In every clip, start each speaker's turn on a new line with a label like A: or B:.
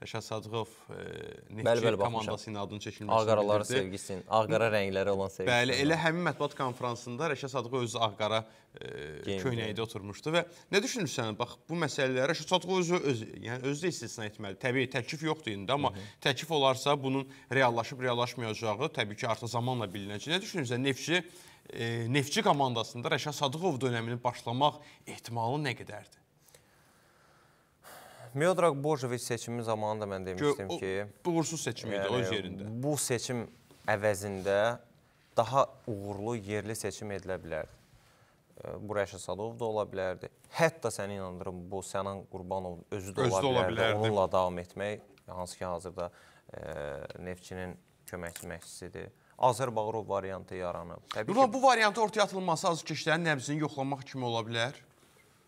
A: Rəşad Sadıqov e, Neftçi komandası ilə adını çəkilməsi bildirdi. Ağqaraları sevgisin, ağqara rəngləri olan sevgisin. Bəli, elə həmin mətbuat konfransında Rəşad Sadıqov özü ağqara e, köynəkdə oturmuşdu və nə düşünürsən? Bax bu məsələlərə Rəşad Sadıqov özü öz, yəni özü də istisna etməli. Təbii təklif yoxdur indi, amma Hı -hı. təklif olarsa bunun reallaşıb reallaşmayacağı təbii ki, artıq zamanla bilinəcək. Nə düşünürsən? Neftçi e, Neftçi komandasında Rəşad Sadıqov dövrünün başlamaq ehtimalı nə qədərdir?
B: Miodrag Bojovic seçimi zamanı da mən demişdim Gör, o, ki... Bu uğursuz seçim idi, yəni, öz yerində. Bu seçim əvəzində daha uğurlu yerli seçim edilə bilərdi. Bu Rəşa Sadov da ola bilərdi. Hətta səni inandırım, bu Sənan Qurbanov özü də ola, ola bilərdi. Onunla davam etmək, hansı ki, hazırda e, Neftçinin köməkçi məşqçisidir. Azərbaycan variantı yaranıb. Təbii Nurlan,
A: ki, bu variantı ortaya atılması azərkeşlərin nəbzini yoxlamaq kimi ola bilər.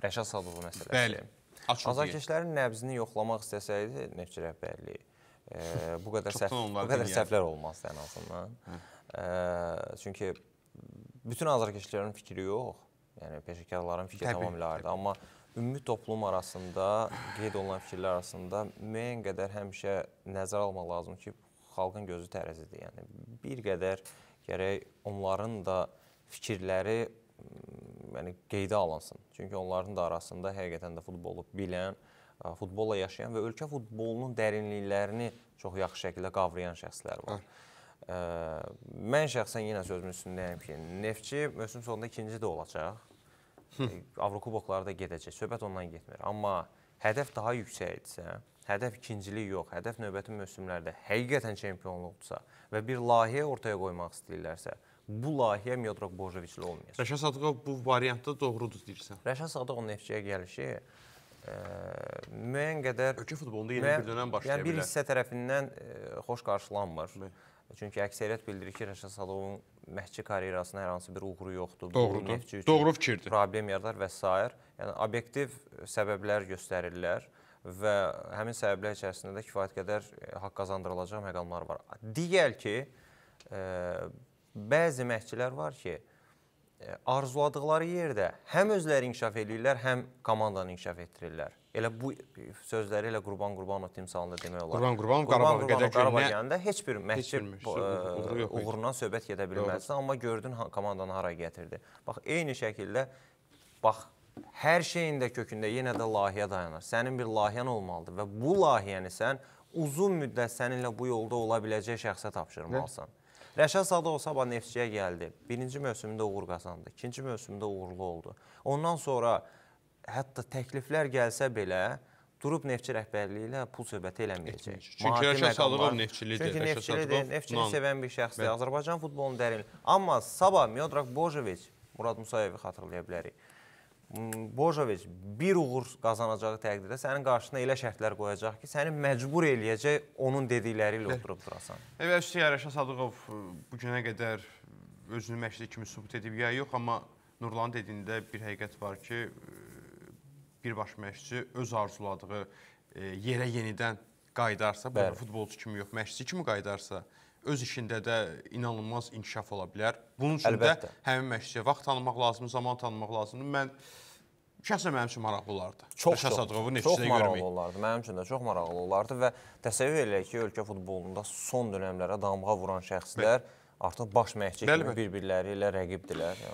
B: Rəşad Sadovu məsələsi. Bəli. Azarkeşlərin nəbzini yoxlamaq istəsəydi neftçi rəhbərliyi e, bu qədər səhv, bu qədər səhvlər olmazdı ən azından. Hə. E, çünki bütün azarkeşlərin fikri yox, yəni peşəkarların fikri təbii, tamamilə ayrıdır, amma ümumi toplum arasında qeyd olunan fikirlər arasında müəyyən qədər həmişə nəzərə almaq lazım ki, xalqın gözü tərəzidir. Yəni bir qədər gərək onların da fikirləri yəni qeydə alınsın. Çünki onların da arasında həqiqətən də futbolu bilən, futbolla yaşayan və ölkə futbolunun dərinliklərini çox yaxşı şəkildə qavrayan şəxslər var. Hə. Ə, mən şəxsən yenə sözümün üstündəyəm ki, Neftçi mövsüm sonunda ikinci də olacaq. E, Avrokuboklara da gedəcək. Söhbət ondan getmir. Amma hədəf daha yüksək idisə, hədəf ikincilik yox, hədəf növbəti mövsümlərdə həqiqətən çempionluqdursa və bir layihə ortaya qoymaq istəyirlərsə, bu layihə Miodraq Bojoviçli olmayacaq. Rəşad Sadıqov bu variantda doğrudur deyirsən. Rəşad Sadıqovun Neftçiyə gəlişi ə, e, müəyyən qədər ölkə futbolunda yeni bir dönəm başlaya yəni bilər. Yəni bir hissə tərəfindən ə, e, xoş qarşılanmır. Bəli. Çünki əksəriyyət bildirir ki, Rəşad Sadovun məşqçi karyerasına hər hansı bir uğuru yoxdur. Doğrudur. Doğru fikirdir. Problem yaradır və s. Yəni obyektiv səbəblər göstərirlər və həmin səbəblər içərisində də kifayət qədər e, haqq qazandırılacaq məqamlar var. Digər ki, ə, Bəzi məşqçilər var ki, e, arzuladıqları yerdə həm özləri inkişaf eləyirlər, həm komandanı inkişaf etdirirlər. Elə bu sözləri elə Qurban Qurbanov timsalında demək olar. Qurban Qurbanov Qurban Qurbanov Qarabağa gələndə heç bir məşqçi e, uğruna söhbət gedə bilməzsən, amma gördün komandanı hara gətirdi. Bax eyni şəkildə bax hər şeyin də kökündə yenə də layihə dayanır. Sənin bir layihən olmalıdır və bu layihəni sən uzun müddət səninlə bu yolda ola biləcək şəxsə tapşırmalısan. Nə? Rəşad Sadov sabah Neftçiyə gəldi. Birinci mövsümündə uğur qazandı, ikinci mövsümündə uğurlu oldu. Ondan sonra hətta təkliflər gəlsə belə, durub neftçi rəhbərliyi ilə pul söhbəti eləməyəcək. Etmiş. Çünki Rəşad Sadıqov neftçilidir. Çünki neftçilidir, neftçini sevən bir şəxsdir. Mən... Azərbaycan futbolunun dərin. Amma sabah Miodrag Bojovic, Murad Musayevi xatırlaya bilərik. Hmm, Bojovic bir uğur qazanacağı təqdirdə sənin qarşısına elə şərtlər qoyacaq ki, səni məcbur eləyəcək onun dedikləri ilə oturub durasan.
A: Elə üstə Rəşad Sadıqov e, bu günə qədər özünü məşqçi kimi sübut edib ya yox, amma Nurlan dediyində bir həqiqət var ki, e, birbaş məşqçi öz arzuladığı e, yerə yenidən qayıdarsa, bu futbolçu kimi yox, məşqçi kimi qayıdarsa, öz işində də inanılmaz inkişaf ola bilər. Bunun üçün Əlbəttə. də həmin məşqçiyə vaxt tanımaq lazımdır, zaman tanımaq lazımdır. Mən şəxsən mənim üçün maraqlı olardı. Çox çox, Sadıqovun neçəsini görmək. Çox maraqlı
B: olardı. Mənim üçün də çox maraqlı olardı və təsəvvür elə ki, ölkə futbolunda son dönəmlərə damğa vuran şəxslər Bəli. artıq baş məşqçi kimi bir-birləri ilə rəqibdilər.